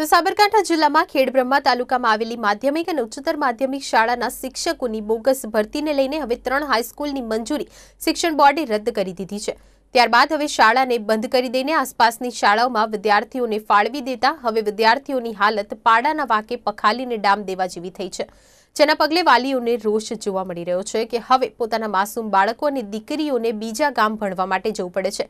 તો સાબરકાંઠા જિલ્લામાં ખેડબ્રહ્મા તાલુકામાં આવેલી માધ્યમિક અને ઉચ્ચતર માધ્યમિક શાળાના શિક્ષકોની બોગસ ભરતીને લઈને હવે ત્રણ હાઈસ્કૂલની મંજૂરી શિક્ષણ બોર્ડે રદ કરી દીધી છે ત્યારબાદ હવે શાળાને બંધ કરી દઈને આસપાસની શાળાઓમાં વિદ્યાર્થીઓને ફાળવી દેતા હવે વિદ્યાર્થીઓની હાલત પાડાના વાકે પખાલીને ડામ દેવા જેવી થઈ છે જેના પગલે વાલીઓને રોષ જોવા મળી રહ્યો છે કે હવે પોતાના માસૂમ બાળકો અને દીકરીઓને બીજા ગામ ભણવા માટે જવું પડે છે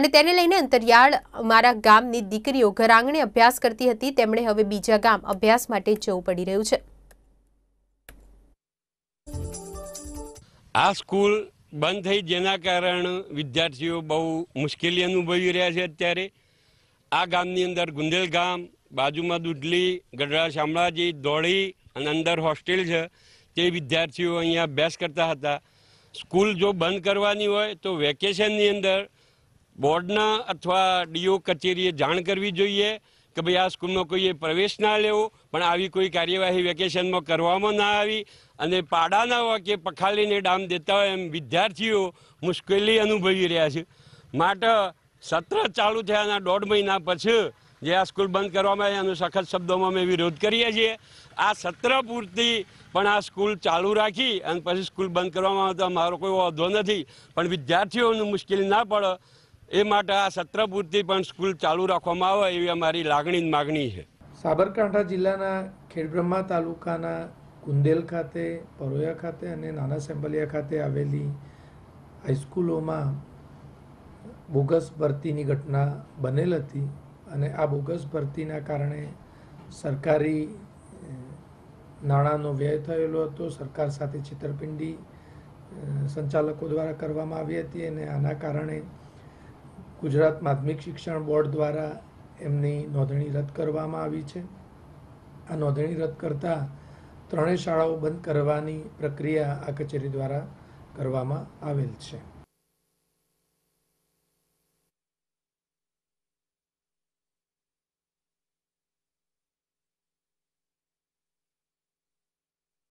અને તેને લઈને અંતરિયાળ મારા ગામની દીકરીઓ ઘરાંગણે અભ્યાસ કરતી હતી તેમણે હવે બીજા ગામ અભ્યાસ માટે જવું પડી રહ્યું છે આ સ્કૂલ બંધ થઈ જેના કારણે વિદ્યાર્થીઓ બહુ મુશ્કેલી અનુભવી રહ્યા છે અત્યારે આ ગામની અંદર ગુંદેલ ગામ બાજુમાં દુડલી ગઢડા શામળાજી દોડી અને અંદર હોસ્ટેલ છે તે વિદ્યાર્થીઓ અહીંયા અભ્યાસ કરતા હતા સ્કૂલ જો બંધ કરવાની હોય તો વેકેશનની અંદર બોર્ડના અથવા ડીઓ કચેરીએ જાણ કરવી જોઈએ કે ભાઈ આ સ્કૂલમાં કોઈએ પ્રવેશ ના લેવો પણ આવી કોઈ કાર્યવાહી વેકેશનમાં કરવામાં ના આવી અને પાડાના હોય કે પખાલીને ડામ દેતા હોય એમ વિદ્યાર્થીઓ મુશ્કેલી અનુભવી રહ્યા છે માટે સત્ર ચાલુ થયાના દોઢ મહિના પછી જે આ સ્કૂલ બંધ કરવામાં આવી એનો સખત શબ્દોમાં અમે વિરોધ કરીએ છીએ આ સત્ર પૂરતી પણ આ સ્કૂલ ચાલુ રાખી અને પછી સ્કૂલ બંધ કરવામાં આવે તો અમારો કોઈ વાંધો નથી પણ વિદ્યાર્થીઓનું મુશ્કેલી ના પડે એ માટે આ સત્ર પૂરતી પણ સ્કૂલ ચાલુ રાખવામાં આવે એવી અમારી લાગણી માગણી છે સાબરકાંઠા જિલ્લાના ખેડબ્રહ્મા તાલુકાના કુંદેલ ખાતે પરોયા ખાતે અને નાના સેમ્બલિયા ખાતે આવેલી હાઈસ્કૂલોમાં બોગસ ભરતીની ઘટના બનેલ હતી અને આ બોગસ ભરતીના કારણે સરકારી નાણાંનો વ્યય થયેલો હતો સરકાર સાથે છેતરપિંડી સંચાલકો દ્વારા કરવામાં આવી હતી અને આના કારણે ગુજરાત માધ્યમિક શિક્ષણ બોર્ડ દ્વારા એમની નોંધણી રદ કરવામાં આવી છે આ નોંધણી રદ કરતાં ત્રણેય શાળાઓ બંધ કરવાની પ્રક્રિયા આ કચેરી દ્વારા કરવામાં આવેલ છે